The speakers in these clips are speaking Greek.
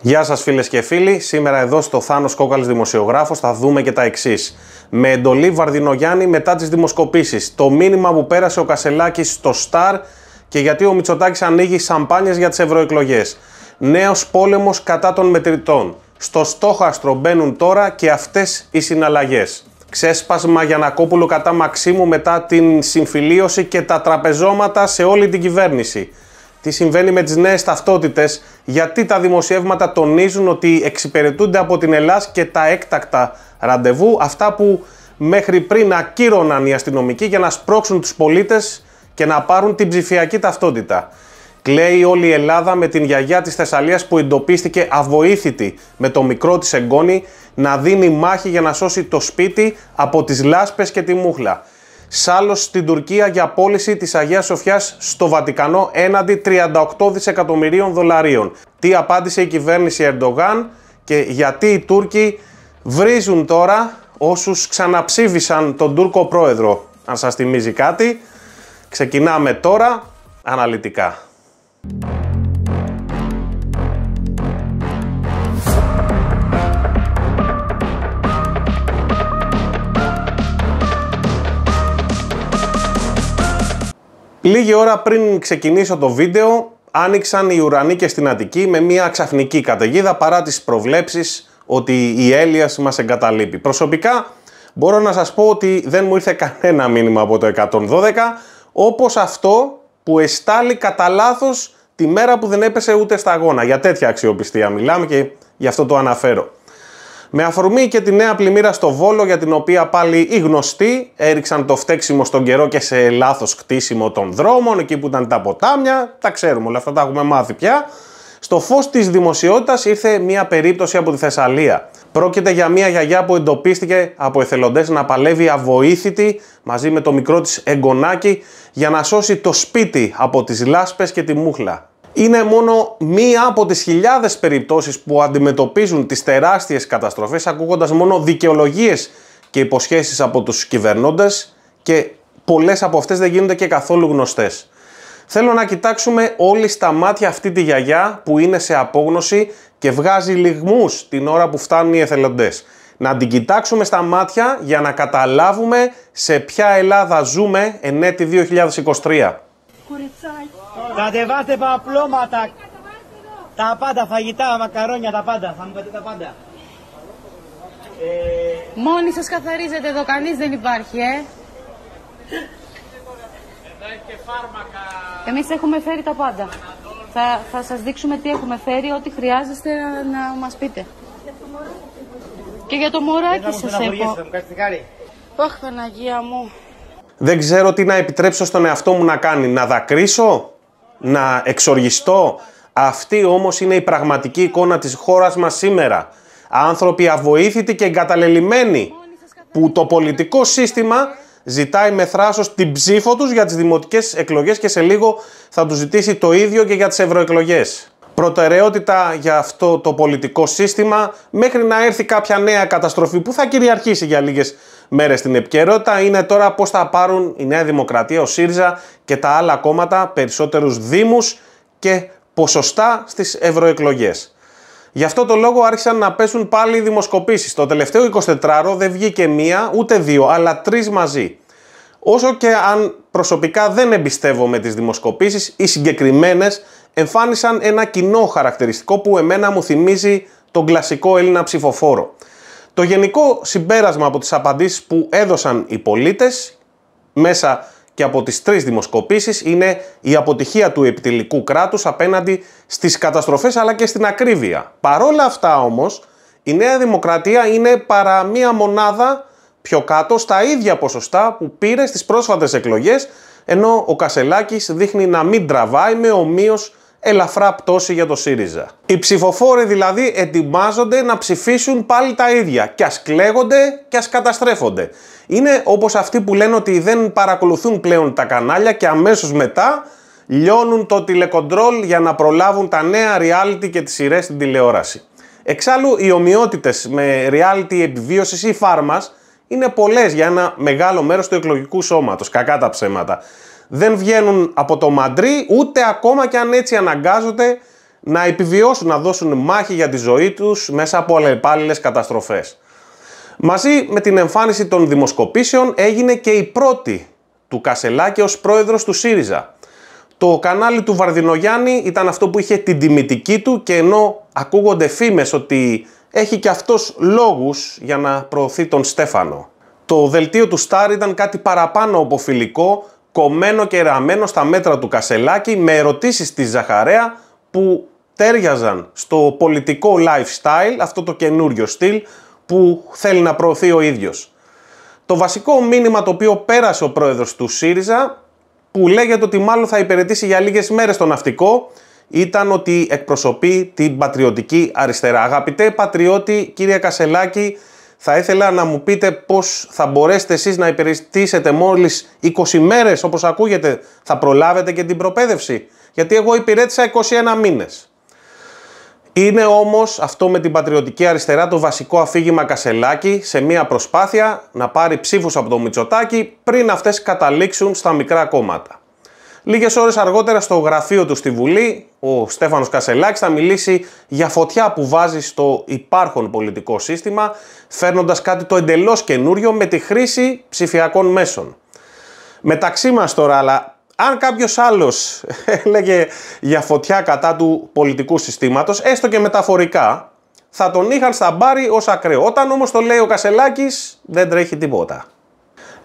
Γεια σας φίλες και φίλοι, σήμερα εδώ στο Θάνος Κόκαλης Δημοσιογράφος θα δούμε και τα εξής. Με εντολή Βαρδινογιάννη μετά τις δημοσκοπήσεις, το μήνυμα που πέρασε ο Κασελάκης στο Σταρ και γιατί ο Μητσοτάκης ανοίγει σαμπάνιες για τις ευρωεκλογές. Νέος πόλεμος κατά των μετρητών. Στο στόχαστρο μπαίνουν τώρα και αυτές οι συναλλαγές. Ξέσπασμα για κόπουλο κατά Μαξίμου μετά την συμφιλίωση και τα τραπεζώματα σε όλη την κυβέρνηση τι συμβαίνει με τις νέες ταυτότητες, γιατί τα δημοσιεύματα τονίζουν ότι εξυπηρετούνται από την Ελλάς και τα έκτακτα ραντεβού, αυτά που μέχρι πριν ακύρωναν οι αστυνομικοί για να σπρώξουν τους πολίτες και να πάρουν την ψηφιακή ταυτότητα. Κλαίει όλη η Ελλάδα με την γιαγιά της Θεσσαλίας που εντοπίστηκε αβοήθητη με το μικρό της εγγόνι να δίνει μάχη για να σώσει το σπίτι από τις λάσπες και τη μούχλα. Σάλο στην Τουρκία για πώληση της Αγίας Σοφιάς στο Βατικανό έναντι 38 δισεκατομμυρίων δολαρίων. Τι απάντησε η κυβέρνηση Ερντογάν και γιατί οι Τούρκοι βρίζουν τώρα όσους ξαναψήφισαν τον Τούρκο πρόεδρο. Αν σας θυμίζει κάτι, ξεκινάμε τώρα αναλυτικά. Λίγη ώρα πριν ξεκινήσω το βίντεο, άνοιξαν οι ουρανοί και στην Αττική με μια ξαφνική καταιγίδα παρά τις προβλέψεις ότι η Έλιας μας εγκαταλείπει. Προσωπικά μπορώ να σας πω ότι δεν μου ήρθε κανένα μήνυμα από το 112, όπως αυτό που εστάλει κατά λάθος τη μέρα που δεν έπεσε ούτε σταγόνα. Για τέτοια αξιοπιστία μιλάμε και γι' αυτό το αναφέρω. Με αφορμή και τη νέα πλημμύρα στο Βόλο για την οποία πάλι οι γνωστοί έριξαν το φταίξιμο στον καιρό και σε λάθος κτίσιμο των δρόμων, εκεί που ήταν τα ποτάμια, τα ξέρουμε όλα αυτά τα έχουμε μάθει πια. Στο φως της δημοσιότητας ήρθε μια περίπτωση από τη Θεσσαλία. Πρόκειται για μια γιαγιά που εντοπίστηκε από εθελοντές να παλεύει αβοήθητη μαζί με το μικρό της εγγονάκι για να σώσει το σπίτι από τις λάσπες και τη μούχλα είναι μόνο μία από τις χιλιάδες περιπτώσεις που αντιμετωπίζουν τις τεράστιες καταστροφές ακούγοντας μόνο δικαιολογίες και υποσχέσεις από τους κυβερνώντες και πολλές από αυτές δεν γίνονται και καθόλου γνωστές. Θέλω να κοιτάξουμε όλοι στα μάτια αυτή τη γιαγιά που είναι σε απόγνωση και βγάζει λιγμούς την ώρα που φτάνουν οι εθελοντές. Να την κοιτάξουμε στα μάτια για να καταλάβουμε σε ποια Ελλάδα ζούμε εν έτη 2023. Κατεβάστε τα παπλώματα. Τα πάντα, φαγητά, μακαρόνια, τα πάντα. Θα μου πείτε τα πάντα. Ε... Μόνοι σας καθαρίζετε εδώ, κανείς δεν υπάρχει, ε. Εμείς έχουμε φέρει τα πάντα. Θα, θα σας δείξουμε τι έχουμε φέρει, ό,τι χρειάζεστε να μας πείτε. Και για το μωράκι σας έχω. Αχ, Παναγία μου. Δεν ξέρω τι να επιτρέψω στον εαυτό μου να κάνει. Να δακρύσω, να εξοργιστώ. Αυτή όμως είναι η πραγματική εικόνα της χώρας μας σήμερα. Άνθρωποι αβοήθητοι και εγκαταλελειμμένοι που το πολιτικό σύστημα ζητάει με θράσος την ψήφο τους για τις δημοτικές εκλογές και σε λίγο θα τους ζητήσει το ίδιο και για τις ευρωεκλογές προτεραιότητα για αυτό το πολιτικό σύστημα μέχρι να έρθει κάποια νέα καταστροφή που θα κυριαρχήσει για λίγες μέρες την επικαιρότητα είναι τώρα πώς θα πάρουν η Νέα Δημοκρατία, ο ΣΥΡΙΖΑ και τα άλλα κόμματα περισσότερους δήμους και ποσοστά στις ευρωεκλογές. Γι' αυτό το λόγο άρχισαν να πέσουν πάλι οι δημοσκοπήσεις. Το τελευταίο 24ωρο δεν βγήκε μία ούτε δύο αλλά τρεις μαζί όσο και αν προσωπικά δεν εμπιστεύομαι τις δημοσκοπήσεις, οι συγκεκριμένες εμφάνισαν ένα κοινό χαρακτηριστικό που εμένα μου θυμίζει τον κλασικό Έλληνα ψηφοφόρο. Το γενικό συμπέρασμα από τις απαντήσεις που έδωσαν οι πολίτες μέσα και από τις τρεις δημοσκοπήσεις είναι η αποτυχία του επιτελικού κράτους απέναντι στις καταστροφές αλλά και στην ακρίβεια. Παρόλα αυτά όμως η Νέα Δημοκρατία είναι παρά μία μονάδα πιο κάτω στα ίδια ποσοστά που πήρε στις πρόσφατες εκλογές, ενώ ο Κασελάκης δείχνει να μην τραβάει με ομοίως ελαφρά πτώση για το ΣΥΡΙΖΑ. Οι ψηφοφόροι δηλαδή ετοιμάζονται να ψηφίσουν πάλι τα ίδια και ας κλαίγονται και ας καταστρέφονται. Είναι όπως αυτοί που λένε ότι δεν παρακολουθούν πλέον τα κανάλια και αμέσως μετά λιώνουν το τηλεκοντρόλ για να προλάβουν τα νέα reality και τις σειρές στην τηλεόραση. Εξάλλου, οι ομοιότητες με reality επιβίωσης ή φάρμας είναι πολλές για ένα μεγάλο μέρος του εκλογικού σώματος. Κακά τα ψέματα. Δεν βγαίνουν από το Μαντρί, ούτε ακόμα και αν έτσι αναγκάζονται να επιβιώσουν, να δώσουν μάχη για τη ζωή τους μέσα από αλλεπάλληλες καταστροφές. Μαζί με την εμφάνιση των δημοσκοπήσεων έγινε και η πρώτη του Κασελάκη ως πρόεδρος του ΣΥΡΙΖΑ. Το κανάλι του Βαρδινογιάννη ήταν αυτό που είχε την τιμητική του και ενώ ακούγονται φήμες ότι έχει και αυτός λόγους για να προωθεί τον Στέφανο. Το δελτίο του Στάρ ήταν κάτι παραπάνω από φιλικό, κομμένο και ραμμένο στα μέτρα του Κασελάκη με ερωτήσεις της Ζαχαρέα που τέριαζαν στο πολιτικό lifestyle, αυτό το καινούριο στυλ που θέλει να προωθεί ο ίδιος. Το βασικό μήνυμα το οποίο πέρασε ο πρόεδρος του ΣΥΡΙΖΑ που λέγεται ότι μάλλον θα υπηρετήσει για λίγες μέρες το ναυτικό ήταν ότι εκπροσωπεί την πατριωτική αριστερά. Αγαπητέ πατριώτη, κύριε Κασελάκη, θα ήθελα να μου πείτε πώς θα μπορέσετε εσείς να υπηρετήσετε μόλις 20 μέρες, όπως ακούγεται, θα προλάβετε και την προπαίδευση. Γιατί εγώ υπηρέτησα 21 μήνες. Είναι όμως αυτό με την πατριωτική αριστερά το βασικό αφήγημα Κασελάκη σε μια προσπάθεια να πάρει ψήφους από το Μητσοτάκη πριν αυτές καταλήξουν στα μικρά κόμματα. Λίγες ώρες αργότερα στο γραφείο του στη Βουλή, ο Στέφανος Κασελάκης θα μιλήσει για φωτιά που βάζει στο υπάρχον πολιτικό σύστημα, φέρνοντας κάτι το εντελώς καινούριο με τη χρήση ψηφιακών μέσων. Μεταξύ μας τώρα, αλλά αν κάποιος άλλος έλεγε για φωτιά κατά του πολιτικού συστήματος, έστω και μεταφορικά, θα τον είχαν στα μπάρι ως ακραίο. Όταν όμως το λέει ο Κασελάκης, δεν τρέχει τίποτα.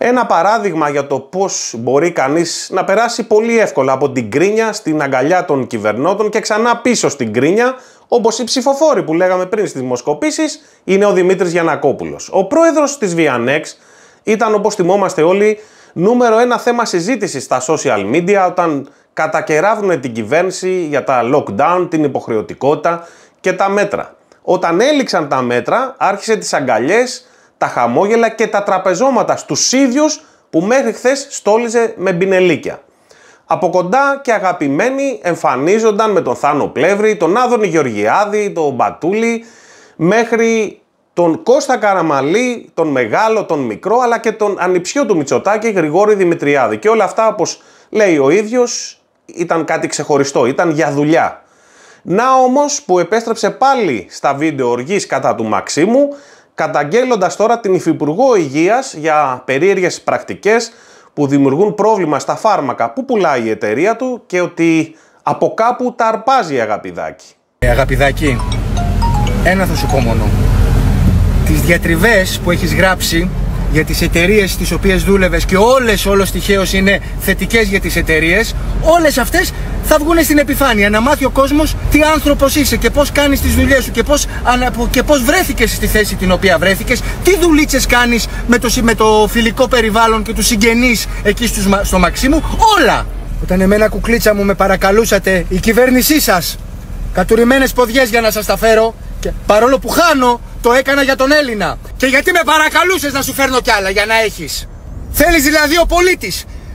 Ένα παράδειγμα για το πώς μπορεί κανείς να περάσει πολύ εύκολα από την κρίνια στην αγκαλιά των κυβερνώντων και ξανά πίσω στην κρίνια, όπως οι ψηφοφόροι που λέγαμε πριν στις δημοσκοπήσεις, είναι ο Δημήτρης Γιανακόπουλος. Ο πρόεδρος της Βιανέξ ήταν, όπως θυμόμαστε όλοι, νούμερο ένα θέμα συζήτησης στα social media όταν κατακεράβουν την κυβέρνηση για τα lockdown, την υποχρεωτικότητα και τα μέτρα. Όταν έληξαν τα μέτρα, άρχισε τις αγκαλιές τα χαμόγελα και τα τραπεζώματα στους ίδιους που μέχρι χθες στόλιζε με μπινελίκια. Από κοντά και αγαπημένοι εμφανίζονταν με τον Θάνο Πλεύρη, τον Άδωνη Γεωργιάδη, τον Μπατούλη, μέχρι τον Κώστα Καραμαλή, τον μεγάλο, τον μικρό, αλλά και τον ανιψιό του Μητσοτάκη, Γρηγόρη Δημητριάδη. Και όλα αυτά, όπως λέει ο ίδιος, ήταν κάτι ξεχωριστό, ήταν για δουλειά. Να όμως που επέστρεψε πάλι στα βίντεο οργής κατά του Μαξίμου καταγγέλλοντας τώρα την Υφυπουργό Υγείας για περίεργες πρακτικές που δημιουργούν πρόβλημα στα φάρμακα που πουλάει η εταιρεία του και ότι από κάπου τα αρπάζει η Αγαπηδάκη. Ε, αγαπηδάκη, ένα θα σου πω μόνο. Τις διατριβές που έχεις γράψει για τις εταιρείες τις οποίες δούλευες και όλες όλος τυχαίως είναι θετικές για τις εταιρείες, όλες αυτές θα βγουν στην επιφάνεια να μάθει ο κόσμος τι άνθρωπος είσαι και πώς κάνεις τις δουλειές σου και πώς, και πώς βρέθηκες στη θέση την οποία βρέθηκες, τι δουλίτσες κάνεις με το, με το φιλικό περιβάλλον και τους συγγενείς εκεί στο στο Μαξίμου, όλα! Όταν εμένα κουκλίτσα μου με παρακαλούσατε η κυβέρνησή σας κατουρημένες ποδιές για να σας τα φέρω και παρόλο που χάνω το έκανα για τον Έλληνα. Και γιατί με παρακαλούσες να σου φέρνω κι άλλα για να έχεις. Θέλεις δηλαδή ο πολίτης.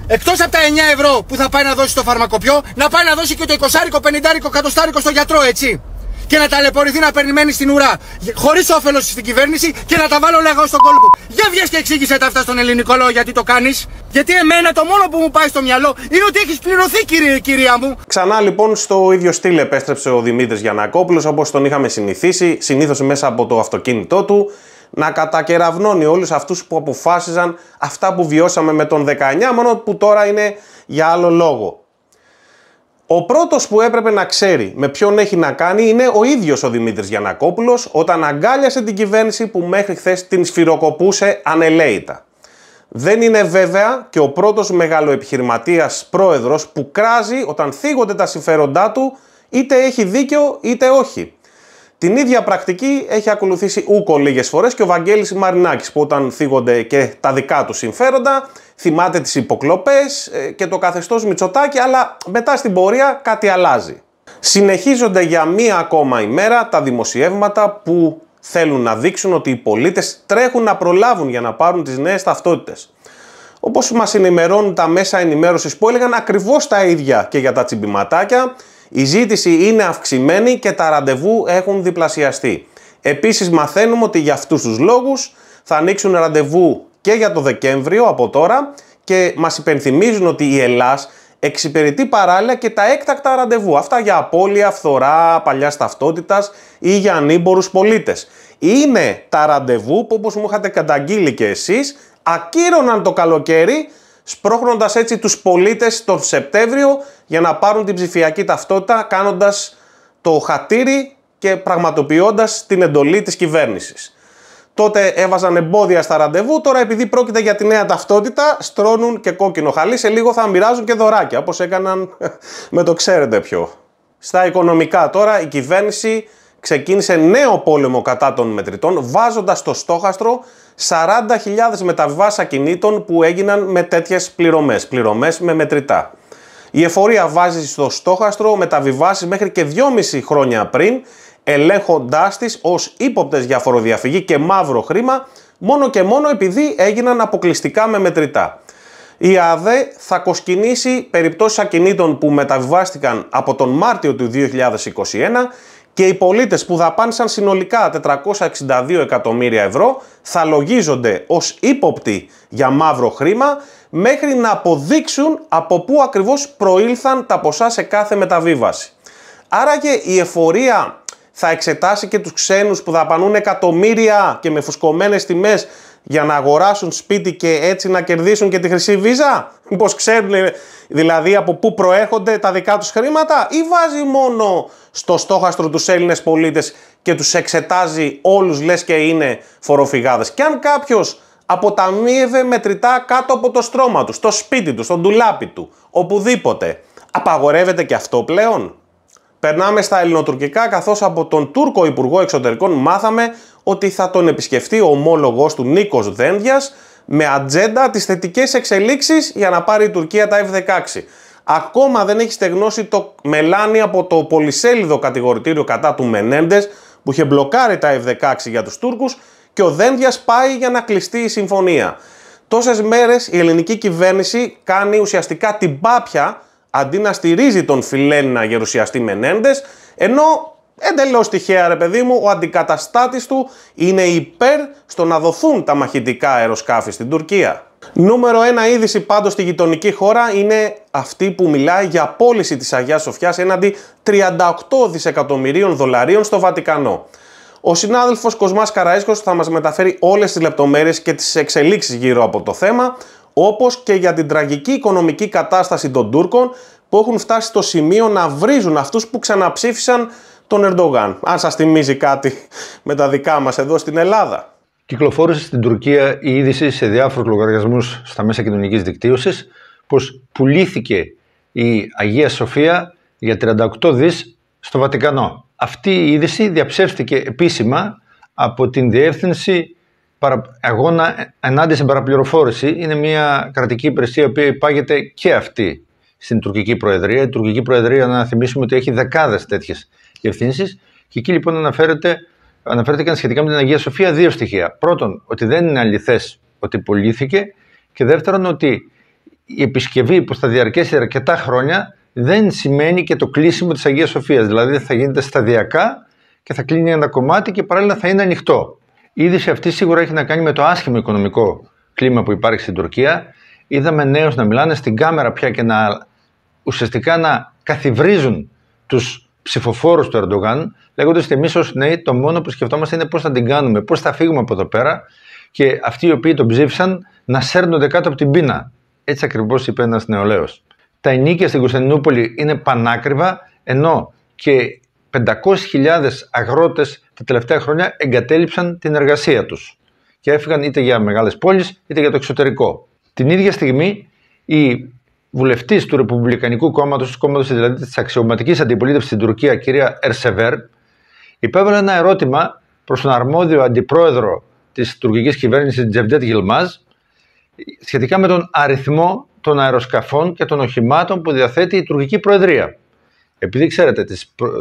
Εκτός από τα 9 ευρώ που θα πάει να δώσει στο φαρμακοπιό, να πάει να δώσει και το 20 50 κατοστάρικο στο γιατρό, έτσι και να ταλαιπωρηθεί να περιμένει στην ουρά. Χωρίς όφελος στην κυβέρνηση και να τα βάλω λεγο στον κόλπο. Για βγει και εξήγησε τα αυτά στον ελληνικό λόγο γιατί το κάνεις. Γιατί εμένα το μόνο που μου πάει στο μυαλό είναι ότι έχεις πληρωθεί, κύριε, κυρία μου. Ξανά λοιπόν στο ίδιο στυλ επέστρεψε ο Δημήτρης Γιανακόπουλος όπως τον είχαμε συνηθίσει, συνήθως μέσα από το αυτοκίνητό του να κατακεραυνώνει όλους αυτούς που αποφάσιζαν αυτά που βιώσαμε με τον 19, μόνο που τώρα είναι για άλλο λόγο. Ο πρώτος που έπρεπε να ξέρει με ποιον έχει να κάνει είναι ο ίδιος ο Δημήτρης Γιανακόπουλος όταν αγκάλιασε την κυβέρνηση που μέχρι χθες την σφυροκοπούσε ανελαίητα. Δεν είναι βέβαια και ο πρώτος μεγαλοεπιχειρηματίας πρόεδρος που κράζει όταν θίγονται τα συμφέροντά του είτε έχει δίκιο είτε όχι. Την ίδια πρακτική έχει ακολουθήσει ούκο λίγες φορές και ο Βαγγέλης Μαρινάκης που όταν θίγονται και τα δικά του συμφέροντα θυμάται τις υποκλοπές ε, και το καθεστώς Μητσοτάκη, αλλά μετά στην πορεία κάτι αλλάζει. Συνεχίζονται για μία ακόμα ημέρα τα δημοσιεύματα που θέλουν να δείξουν ότι οι πολίτες τρέχουν να προλάβουν για να πάρουν τις νέες ταυτότητες. Όπως μας ενημερώνουν τα μέσα ενημέρωσης που έλεγαν ακριβώς τα ίδια και για τα τσιμπηματάκια, η ζήτηση είναι αυξημένη και τα ραντεβού έχουν διπλασιαστεί. Επίσης μαθαίνουμε ότι για αυτούς τους λόγους θα ανοίξουν ραντεβού και για το Δεκέμβριο από τώρα και μας υπενθυμίζουν ότι η Ελλάς εξυπηρετεί παράλληλα και τα έκτακτα ραντεβού. Αυτά για απώλεια, φθορά, παλιά ταυτότητας ή για ανήμπορους πολίτες. Είναι τα ραντεβού που όπως μου είχατε καταγγείλει και εσείς, ακύρωναν το καλοκαίρι σπρώχνοντας έτσι τους πολίτες τον Σεπτέμβριο για να πάρουν την ψηφιακή ταυτότητα κάνοντας το χατήρι και πραγματοποιώντας την εντολή της κυβέρνησης. Τότε έβαζαν εμπόδια στα ραντεβού, τώρα επειδή πρόκειται για τη νέα ταυτότητα, στρώνουν και κόκκινο χαλί. Σε λίγο θα μοιράζουν και δωράκια, όπως έκαναν με το ξέρετε ποιο. Στα οικονομικά τώρα η κυβέρνηση ξεκίνησε νέο πόλεμο κατά των μετρητών, βάζοντας στο στόχαστρο 40.000 μεταβάσει ακινήτων που έγιναν με τέτοιες πληρωμές, πληρωμές με μετρητά. Η εφορία βάζει στο στόχαστρο μεταβιβάσεις μέχρι και 2,5 χρόνια πριν ελέγχοντάς τις ως ύποπτες για φοροδιαφυγή και μαύρο χρήμα, μόνο και μόνο επειδή έγιναν αποκλειστικά με μετρητά. Η ΑΔΕ θα κοσκινήσει περιπτώσεις ακινήτων που μεταβιβάστηκαν από τον Μάρτιο του 2021 και οι πολίτες που δαπάνησαν συνολικά 462 εκατομμύρια ευρώ θα λογίζονται ως ύποπτοι για μαύρο χρήμα μέχρι να αποδείξουν από πού ακριβώς προήλθαν τα ποσά σε κάθε μεταβίβαση. Άρα και η εφορία θα εξετάσει και τους ξένους που δαπανούν εκατομμύρια και με φουσκωμένες τιμές για να αγοράσουν σπίτι και έτσι να κερδίσουν και τη χρυσή βίζα. Μήπως ξέρουν ε, δηλαδή από πού προέρχονται τα δικά τους χρήματα ή βάζει μόνο στο στόχαστρο τους Έλληνες πολίτες και τους εξετάζει όλους λες και είναι φοροφυγάδες. Και αν κάποιος αποταμίευε μετρητά κάτω από το στρώμα τους, στο σπίτι του, στον ντουλάπι του, οπουδήποτε. Απαγορεύεται και αυτό πλέον. Περνάμε στα ελληνοτουρκικά, καθώς από τον Τούρκο Υπουργό Εξωτερικών μάθαμε ότι θα τον επισκεφτεί ο ομόλογος του Νίκος Δένδιας με ατζέντα τις θετικές εξελίξεις για να πάρει η Τουρκία τα F-16. Ακόμα δεν έχει στεγνώσει το μελάνι από το πολυσέλιδο κατηγορητήριο κατά του Μενέντες που είχε μπλοκάρει τα F-16 για τους Τούρκους και ο Δένδιας πάει για να κλειστεί η συμφωνία. Τόσες μέρες η ελληνική κυβέρνηση κάνει ουσιαστικά την πάπια αντί να στηρίζει τον Φιλένα γερουσιαστή Μενέντες, ενώ εντελώς τυχαία ρε παιδί μου, ο αντικαταστάτης του είναι υπέρ στο να δοθούν τα μαχητικά αεροσκάφη στην Τουρκία. Νούμερο 1 είδηση πάντως στη γειτονική χώρα είναι αυτή που μιλάει για πώληση της Αγίας Σοφιάς έναντι 38 δισεκατομμυρίων δολαρίων στο Βατικανό. Ο συνάδελφος Κοσμάς Καραΐσκος θα μας μεταφέρει όλες τις λεπτομέρειες και τις εξελίξεις γύρω από το θέμα όπως και για την τραγική οικονομική κατάσταση των Τούρκων που έχουν φτάσει στο σημείο να βρίζουν αυτούς που ξαναψήφισαν τον Ερντογάν. Αν σας θυμίζει κάτι με τα δικά μας εδώ στην Ελλάδα. Κυκλοφόρησε στην Τουρκία η είδηση σε διάφορους λογαριασμούς στα μέσα κοινωνικής δικτύωσης πως πουλήθηκε η Αγία Σοφία για 38 δις στο Βατικανό. Αυτή η είδηση διαψεύστηκε επίσημα από την Διεύθυνση αγώνα ε, ενάντια στην παραπληροφόρηση είναι μια κρατική υπηρεσία η οποία υπάγεται και αυτή στην τουρκική προεδρία. Η τουρκική προεδρία, να θυμίσουμε ότι έχει δεκάδες τέτοιες διευθύνσεις. Και εκεί λοιπόν αναφέρεται, και σχετικά με την Αγία Σοφία δύο στοιχεία. Πρώτον, ότι δεν είναι αληθές ότι πουλήθηκε. Και δεύτερον, ότι η επισκευή που θα διαρκέσει αρκετά χρόνια δεν σημαίνει και το κλείσιμο της Αγίας Σοφίας. Δηλαδή θα γίνεται σταδιακά και θα κλείνει ένα κομμάτι και παράλληλα θα είναι ανοιχτό. Η είδηση αυτή σίγουρα έχει να κάνει με το άσχημο οικονομικό κλίμα που υπάρχει στην Τουρκία. Είδαμε νέους να μιλάνε στην κάμερα πια και να ουσιαστικά να καθιβρίζουν τους ψηφοφόρους του Ερντογάν, λέγοντας ότι εμείς ως νέοι το μόνο που σκεφτόμαστε είναι πώς θα την κάνουμε, πώς θα φύγουμε από εδώ πέρα και αυτοί οι οποίοι τον ψήφισαν να σέρνονται κάτω από την πείνα. Έτσι ακριβώς είπε ένας νεολαίος. Τα ενίκια στην Κωνσταντινούπολη είναι πανάκριβα, ενώ και 500.000 αγρότες τα τελευταία χρόνια εγκατέλειψαν την εργασία τους και έφυγαν είτε για μεγάλες πόλεις είτε για το εξωτερικό. Την ίδια στιγμή η βουλευτής του Ρεπουμπλικανικού Κόμματος, του δηλαδή της αξιωματικής αντιπολίτευσης στην Τουρκία, κυρία Ερσεβέρ, υπέβαλε ένα ερώτημα προς τον αρμόδιο αντιπρόεδρο της τουρκικής κυβέρνησης Τζεβδέτ Γιλμάζ σχετικά με τον αριθμό των αεροσκαφών και των οχημάτων που διαθέτει η τουρκική προεδρία. Επειδή ξέρετε,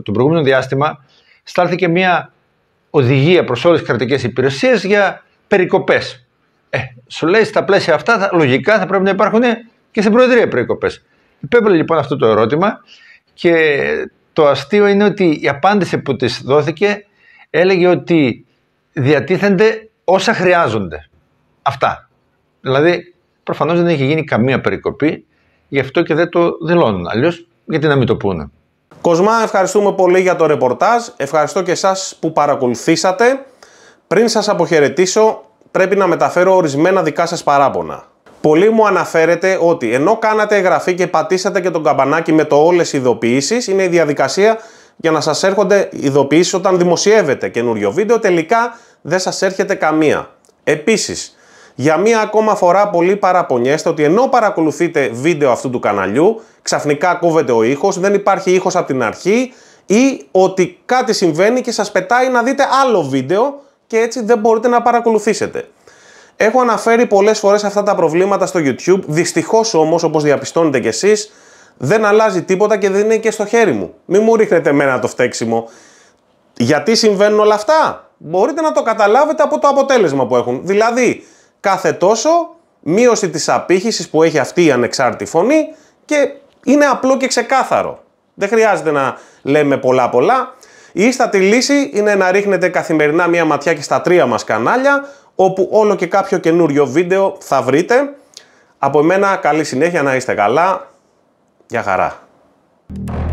το προηγούμενο διάστημα στάλθηκε μια οδηγία προς όλες τις κρατικές υπηρεσίες για περικοπές. Ε, σου λέει στα πλαίσια αυτά λογικά θα πρέπει να υπάρχουν και στην Προεδρία περικοπές. Υπέβαλε λοιπόν αυτό το ερώτημα και το αστείο είναι ότι η απάντηση που της δόθηκε έλεγε ότι διατίθενται όσα χρειάζονται. Αυτά. Δηλαδή προφανώς δεν έχει γίνει καμία περικοπή γι' αυτό και δεν το δηλώνουν. Αλλιώς γιατί να μην το πούνε. Κοσμά, ευχαριστούμε πολύ για το ρεπορτάζ. Ευχαριστώ και εσάς που παρακολουθήσατε. Πριν σας αποχαιρετήσω, πρέπει να μεταφέρω ορισμένα δικά σας παράπονα. Πολλοί μου αναφέρετε ότι ενώ κάνατε εγγραφή και πατήσατε και τον καμπανάκι με το όλες οι ειδοποιήσεις, είναι η διαδικασία για να σας έρχονται ειδοποιήσεις όταν δημοσιεύετε καινούριο βίντεο, τελικά δεν σας έρχεται καμία. Επίσης, για μία ακόμα φορά πολύ παραπονιέστε ότι ενώ παρακολουθείτε βίντεο αυτού του καναλιού, ξαφνικά κόβεται ο ήχος, δεν υπάρχει ήχος από την αρχή ή ότι κάτι συμβαίνει και σας πετάει να δείτε άλλο βίντεο και έτσι δεν μπορείτε να παρακολουθήσετε. Έχω αναφέρει πολλές φορές αυτά τα προβλήματα στο YouTube, δυστυχώς όμως όπως διαπιστώνετε κι εσείς, δεν αλλάζει τίποτα και δεν είναι και στο χέρι μου. Μην μου ρίχνετε εμένα το φταίξιμο. Γιατί συμβαίνουν όλα αυτά. Μπορείτε να το καταλάβετε από το αποτέλεσμα που έχουν. Δηλαδή, κάθε τόσο μείωση της απήχησης που έχει αυτή η ανεξάρτητη φωνή και είναι απλό και ξεκάθαρο. Δεν χρειάζεται να λέμε πολλά πολλά. Η ίστατη λύση είναι να ρίχνετε καθημερινά μία ματιά και στα τρία μας κανάλια, όπου όλο και κάποιο καινούριο βίντεο θα βρείτε. Από μένα καλή συνέχεια, να είστε καλά. Γεια χαρά.